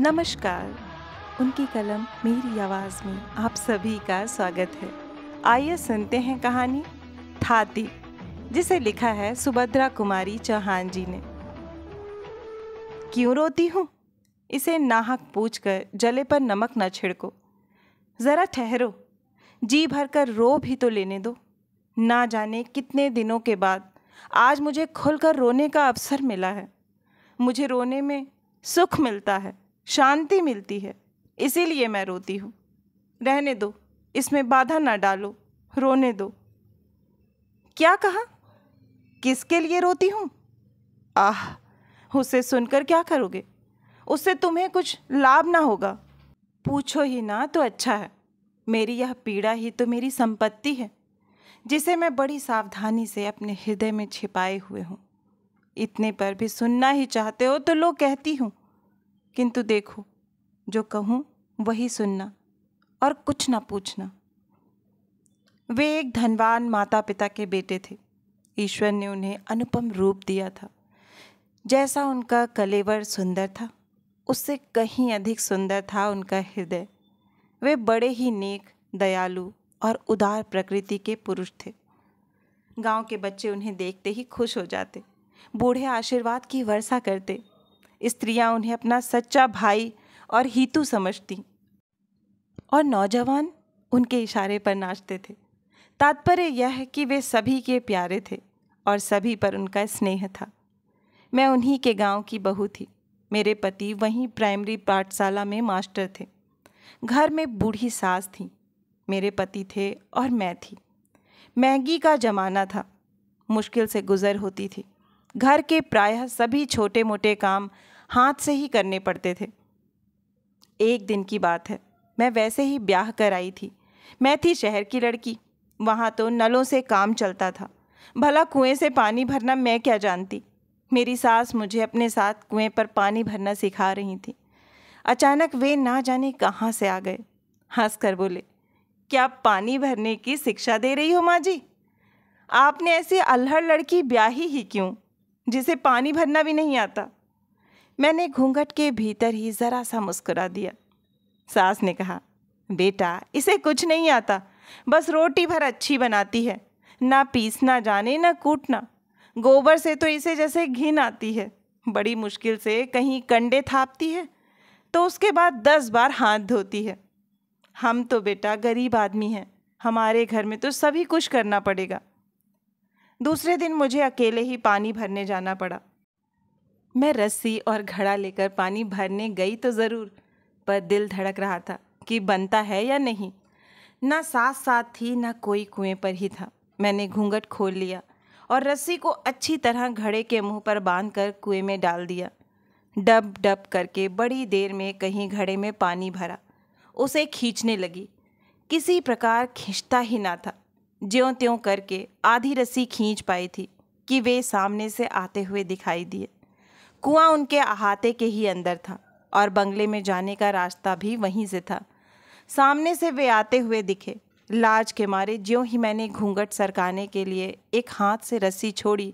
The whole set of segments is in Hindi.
नमस्कार उनकी कलम मेरी आवाज़ में आप सभी का स्वागत है आइए सुनते हैं कहानी थाती जिसे लिखा है सुभद्रा कुमारी चौहान जी ने क्यों रोती हूँ इसे नाहक पूछ कर जले पर नमक न छिड़को ज़रा ठहरो जी भर कर रो भी तो लेने दो ना जाने कितने दिनों के बाद आज मुझे खुलकर रोने का अवसर मिला है मुझे रोने में सुख मिलता है शांति मिलती है इसीलिए मैं रोती हूँ रहने दो इसमें बाधा ना डालो रोने दो क्या कहा किसके लिए रोती हूँ आह उसे सुनकर क्या करोगे उससे तुम्हें कुछ लाभ ना होगा पूछो ही ना तो अच्छा है मेरी यह पीड़ा ही तो मेरी संपत्ति है जिसे मैं बड़ी सावधानी से अपने हृदय में छिपाए हुए हूँ इतने पर भी सुनना ही चाहते हो तो लो कहती हूँ किंतु देखो जो कहूँ वही सुनना और कुछ ना पूछना वे एक धनवान माता पिता के बेटे थे ईश्वर ने उन्हें अनुपम रूप दिया था जैसा उनका कलेवर सुंदर था उससे कहीं अधिक सुंदर था उनका हृदय वे बड़े ही नेक दयालु और उदार प्रकृति के पुरुष थे गांव के बच्चे उन्हें देखते ही खुश हो जाते बूढ़े आशीर्वाद की वर्षा करते स्त्रियां उन्हें अपना सच्चा भाई और हितू समझती और नौजवान उनके इशारे पर नाचते थे तात्पर्य यह है कि वे सभी के प्यारे थे और सभी पर उनका स्नेह था मैं उन्हीं के गांव की बहू थी मेरे पति वहीं प्राइमरी पाठशाला में मास्टर थे घर में बूढ़ी सास थी मेरे पति थे और मैं थी महंगी का ज़माना था मुश्किल से गुज़र होती थी घर के प्रायः सभी छोटे मोटे काम हाथ से ही करने पड़ते थे एक दिन की बात है मैं वैसे ही ब्याह कर आई थी मैं थी शहर की लड़की वहाँ तो नलों से काम चलता था भला कुएं से पानी भरना मैं क्या जानती मेरी सास मुझे अपने साथ कुएं पर पानी भरना सिखा रही थी अचानक वे ना जाने कहाँ से आ गए हंस कर बोले क्या पानी भरने की शिक्षा दे रही हो माँ जी आपने ऐसी अल्हड़ लड़की ब्याही ही क्यों जिसे पानी भरना भी नहीं आता मैंने घूंघट के भीतर ही ज़रा सा मुस्कुरा दिया सास ने कहा बेटा इसे कुछ नहीं आता बस रोटी भर अच्छी बनाती है ना पीसना जाने ना कूटना गोबर से तो इसे जैसे घिन आती है बड़ी मुश्किल से कहीं कंडे थापती है तो उसके बाद दस बार हाथ धोती है हम तो बेटा गरीब आदमी हैं हमारे घर में तो सभी कुछ करना पड़ेगा दूसरे दिन मुझे अकेले ही पानी भरने जाना पड़ा मैं रस्सी और घड़ा लेकर पानी भरने गई तो ज़रूर पर दिल धड़क रहा था कि बनता है या नहीं ना साथ साथ थी ना कोई कुएं पर ही था मैंने घूंघट खोल लिया और रस्सी को अच्छी तरह घड़े के मुंह पर बांध कर कुएँ में डाल दिया डब डब करके बड़ी देर में कहीं घड़े में पानी भरा उसे खींचने लगी किसी प्रकार खींचता ही ना था ज्यों त्यों करके आधी रस्सी खींच पाई थी कि वे सामने से आते हुए दिखाई दिए कुआं उनके अहाते के ही अंदर था और बंगले में जाने का रास्ता भी वहीं से था सामने से वे आते हुए दिखे लाज के मारे ज्यों ही मैंने घूंघट सरकाने के लिए एक हाथ से रस्सी छोड़ी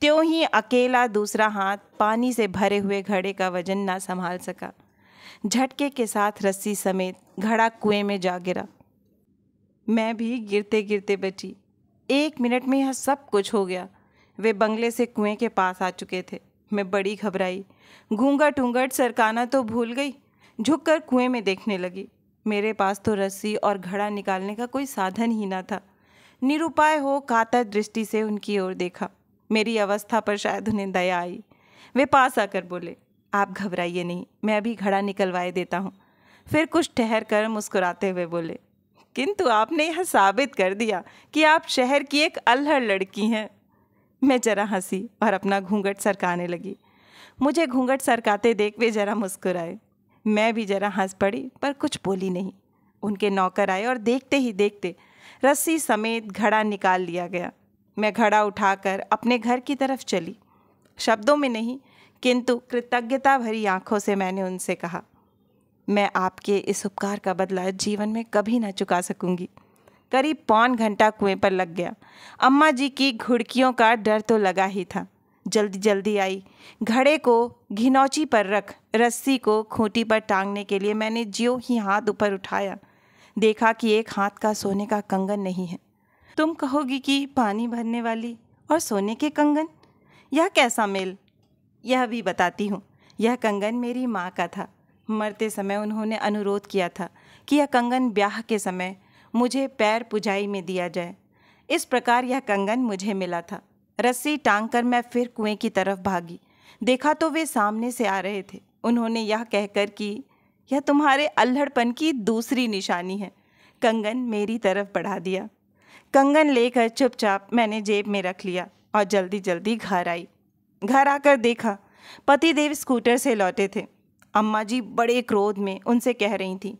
त्यों ही अकेला दूसरा हाथ पानी से भरे हुए घड़े का वजन ना संभाल सका झटके के साथ रस्सी समेत घड़ा कुएं में जा गिरा मैं भी गिरते गिरते बची एक मिनट में यह सब कुछ हो गया वे बंगले से कुएं के पास आ चुके थे मैं बड़ी घबराई घूंगा टूंगट सरकाना तो भूल गई झुककर कुएं में देखने लगी मेरे पास तो रस्सी और घड़ा निकालने का कोई साधन ही ना था निरुपाय हो कातर दृष्टि से उनकी ओर देखा मेरी अवस्था पर शायद उन्हें दया आई वे पास आकर बोले आप घबराइए नहीं मैं अभी घड़ा निकलवाए देता हूँ फिर कुछ ठहर कर मुस्कुराते हुए बोले किंतु आपने यह साबित कर दिया कि आप शहर की एक अल्हड़ लड़की हैं मैं जरा हंसी और अपना घूंघट सरकाने लगी मुझे घूंघट सरकाते देख वे जरा मुस्कुराए मैं भी जरा हंस पड़ी पर कुछ बोली नहीं उनके नौकर आए और देखते ही देखते रस्सी समेत घड़ा निकाल लिया गया मैं घड़ा उठाकर अपने घर की तरफ चली शब्दों में नहीं किंतु कृतज्ञता भरी आंखों से मैंने उनसे कहा मैं आपके इस उपकार का बदला जीवन में कभी ना चुका सकूंगी करीब पौन घंटा कुएं पर लग गया अम्मा जी की घुड़कियों का डर तो लगा ही था जल्दी जल्दी आई घड़े को घिनौची पर रख रस्सी को खूंटी पर टांगने के लिए मैंने ज्यों ही हाथ ऊपर उठाया देखा कि एक हाथ का सोने का कंगन नहीं है तुम कहोगी कि पानी भरने वाली और सोने के कंगन यह कैसा मेल यह भी बताती हूँ यह कंगन मेरी माँ का था मरते समय उन्होंने अनुरोध किया था कि यह कंगन ब्याह के समय मुझे पैर पुजाई में दिया जाए इस प्रकार यह कंगन मुझे मिला था रस्सी टांग कर मैं फिर कुएं की तरफ भागी देखा तो वे सामने से आ रहे थे उन्होंने यह कहकर कि यह तुम्हारे अल्हड़पन की दूसरी निशानी है कंगन मेरी तरफ बढ़ा दिया कंगन लेकर चुपचाप मैंने जेब में रख लिया और जल्दी जल्दी घर आई घर आकर देखा पतिदेव स्कूटर से लौटे थे अम्मा जी बड़े क्रोध में उनसे कह रही थी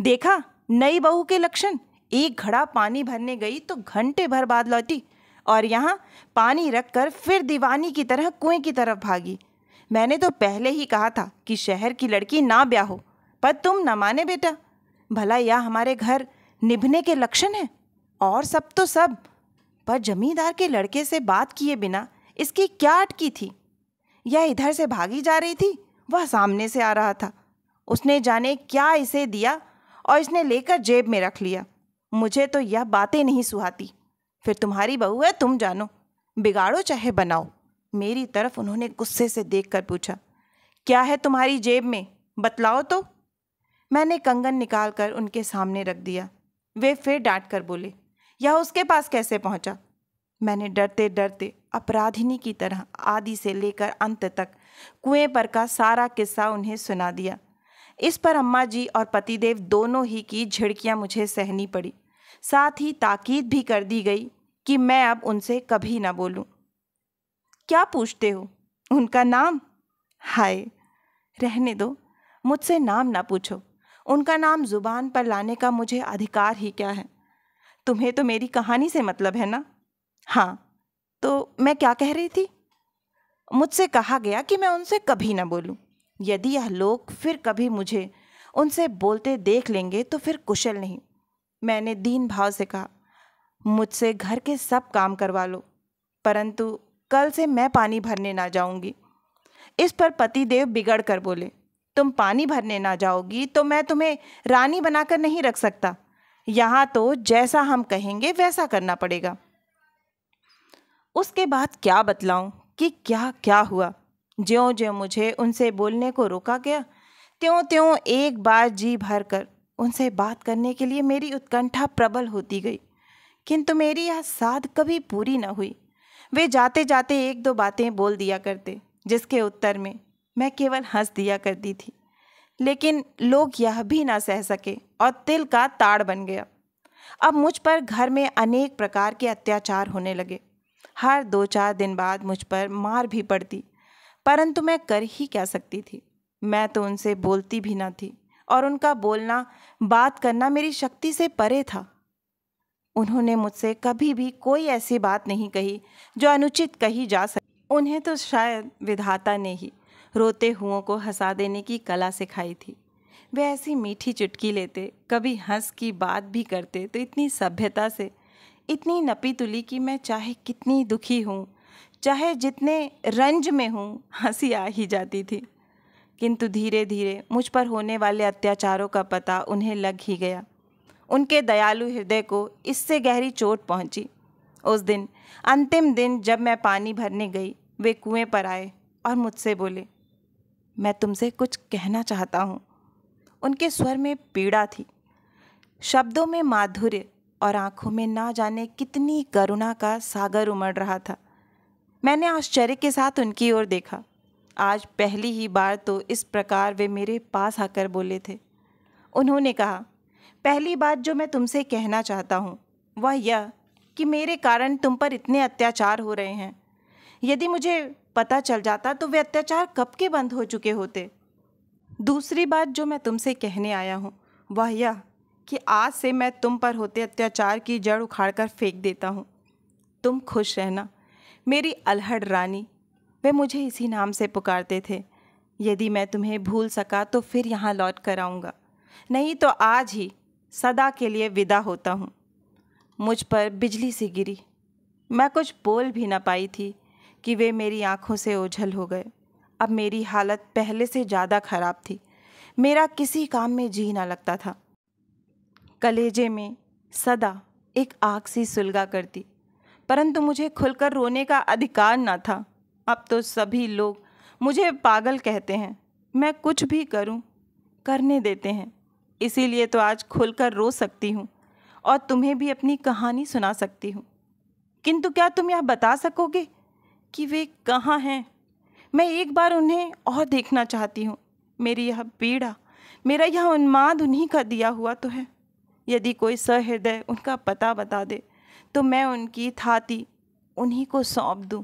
देखा नई बहू के लक्षण एक घड़ा पानी भरने गई तो घंटे भर बाद लौटी और यहाँ पानी रखकर फिर दीवानी की तरह कुएं की तरफ भागी मैंने तो पहले ही कहा था कि शहर की लड़की ना ब्याह हो पर तुम ना माने बेटा भला यह हमारे घर निभने के लक्षण है और सब तो सब पर जमींदार के लड़के से बात किए बिना इसकी क्या अटकी थी यह इधर से भागी जा रही थी वह सामने से आ रहा था उसने जाने क्या इसे दिया और इसने लेकर जेब में रख लिया मुझे तो यह बातें नहीं सुहाती फिर तुम्हारी बहू है तुम जानो बिगाड़ो चाहे बनाओ मेरी तरफ उन्होंने गुस्से से देख कर पूछा क्या है तुम्हारी जेब में बतलाओ तो मैंने कंगन निकाल कर उनके सामने रख दिया वे फिर डांट कर बोले यह उसके पास कैसे पहुंचा मैंने डरते डरते अपराधिनी की तरह आदि से लेकर अंत तक कुएं पर का सारा किस्सा उन्हें सुना दिया इस पर अम्मा जी और पतिदेव दोनों ही की झिड़कियाँ मुझे सहनी पड़ी साथ ही ताकीद भी कर दी गई कि मैं अब उनसे कभी ना बोलूं। क्या पूछते हो उनका नाम हाय रहने दो मुझसे नाम ना पूछो उनका नाम ज़ुबान पर लाने का मुझे अधिकार ही क्या है तुम्हें तो मेरी कहानी से मतलब है ना हाँ तो मैं क्या कह रही थी मुझसे कहा गया कि मैं उनसे कभी ना बोलूं। यदि यह लोग फिर कभी मुझे उनसे बोलते देख लेंगे तो फिर कुशल नहीं मैंने दीन भाव से कहा मुझसे घर के सब काम करवा लो परंतु कल से मैं पानी भरने ना जाऊंगी इस पर पतिदेव बिगड़ कर बोले तुम पानी भरने ना जाओगी तो मैं तुम्हें रानी बनाकर नहीं रख सकता यहाँ तो जैसा हम कहेंगे वैसा करना पड़ेगा उसके बाद क्या बतलाऊं कि क्या क्या हुआ ज्यों ज्यों मुझे उनसे बोलने को रोका गया त्यों त्यों एक बार जी भर कर उनसे बात करने के लिए मेरी उत्कंठा प्रबल होती गई किंतु मेरी यह साध कभी पूरी न हुई वे जाते जाते एक दो बातें बोल दिया करते जिसके उत्तर में मैं केवल हंस दिया करती थी लेकिन लोग यह भी ना सह सके और तिल का ताड़ बन गया अब मुझ पर घर में अनेक प्रकार के अत्याचार होने लगे हर दो चार दिन बाद मुझ पर मार भी पड़ती परंतु मैं कर ही क्या सकती थी मैं तो उनसे बोलती भी ना थी और उनका बोलना बात करना मेरी शक्ति से परे था उन्होंने मुझसे कभी भी कोई ऐसी बात नहीं कही जो अनुचित कही जा सके उन्हें तो शायद विधाता ने ही रोते हुओं को हंसा देने की कला सिखाई थी वे ऐसी मीठी चुटकी लेते कभी हंस की बात भी करते तो इतनी सभ्यता से इतनी नपी तुली कि मैं चाहे कितनी दुखी हूँ चाहे जितने रंज में हूँ हंसी आ ही जाती थी किंतु धीरे धीरे मुझ पर होने वाले अत्याचारों का पता उन्हें लग ही गया उनके दयालु हृदय को इससे गहरी चोट पहुंची उस दिन अंतिम दिन जब मैं पानी भरने गई वे कुएं पर आए और मुझसे बोले मैं तुमसे कुछ कहना चाहता हूँ उनके स्वर में पीड़ा थी शब्दों में माधुर्य और आंखों में ना जाने कितनी करुणा का सागर उमड़ रहा था मैंने आश्चर्य के साथ उनकी ओर देखा आज पहली ही बार तो इस प्रकार वे मेरे पास आकर बोले थे उन्होंने कहा पहली बात जो मैं तुमसे कहना चाहता हूँ वह यह कि मेरे कारण तुम पर इतने अत्याचार हो रहे हैं यदि मुझे पता चल जाता तो वे अत्याचार कब के बंद हो चुके होते दूसरी बात जो मैं तुमसे कहने आया हूँ वह यह कि आज से मैं तुम पर होते अत्याचार की जड़ उखाड़कर फेंक देता हूँ तुम खुश रहना मेरी अलहड़ रानी वे मुझे इसी नाम से पुकारते थे यदि मैं तुम्हें भूल सका तो फिर यहाँ लौट कर आऊँगा नहीं तो आज ही सदा के लिए विदा होता हूँ मुझ पर बिजली सी गिरी मैं कुछ बोल भी ना पाई थी कि वे मेरी आँखों से ओझल हो गए अब मेरी हालत पहले से ज़्यादा ख़राब थी मेरा किसी काम में जी ना लगता था कलेजे में सदा एक आग सी सुलगा करती परंतु मुझे खुलकर रोने का अधिकार ना था अब तो सभी लोग मुझे पागल कहते हैं मैं कुछ भी करूं, करने देते हैं इसीलिए तो आज खुलकर रो सकती हूँ और तुम्हें भी अपनी कहानी सुना सकती हूँ किंतु क्या तुम यह बता सकोगे कि वे कहाँ हैं मैं एक बार उन्हें और देखना चाहती हूँ मेरी यह पीड़ा मेरा यह उन्माद उन्हीं का दिया हुआ तो है यदि कोई सहृदय उनका पता बता दे तो मैं उनकी थाती उन्हीं को सौंप दूं।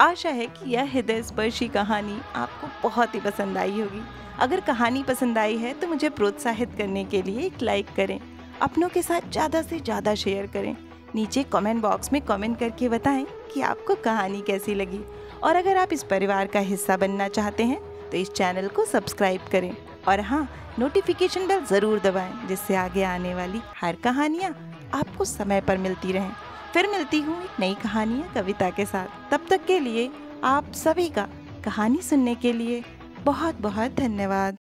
आशा है कि यह हृदय स्पर्शी कहानी आपको बहुत ही पसंद आई होगी अगर कहानी पसंद आई है तो मुझे प्रोत्साहित करने के लिए एक लाइक करें अपनों के साथ ज़्यादा से ज़्यादा शेयर करें नीचे कमेंट बॉक्स में कमेंट करके बताएं कि आपको कहानी कैसी लगी और अगर आप इस परिवार का हिस्सा बनना चाहते हैं तो इस चैनल को सब्सक्राइब करें और हाँ नोटिफिकेशन बेल ज़रूर दबाएं जिससे आगे आने वाली हर कहानियाँ आपको समय पर मिलती रहें फिर मिलती हूँ एक नई कहानी कविता के साथ तब तक के लिए आप सभी का कहानी सुनने के लिए बहुत बहुत धन्यवाद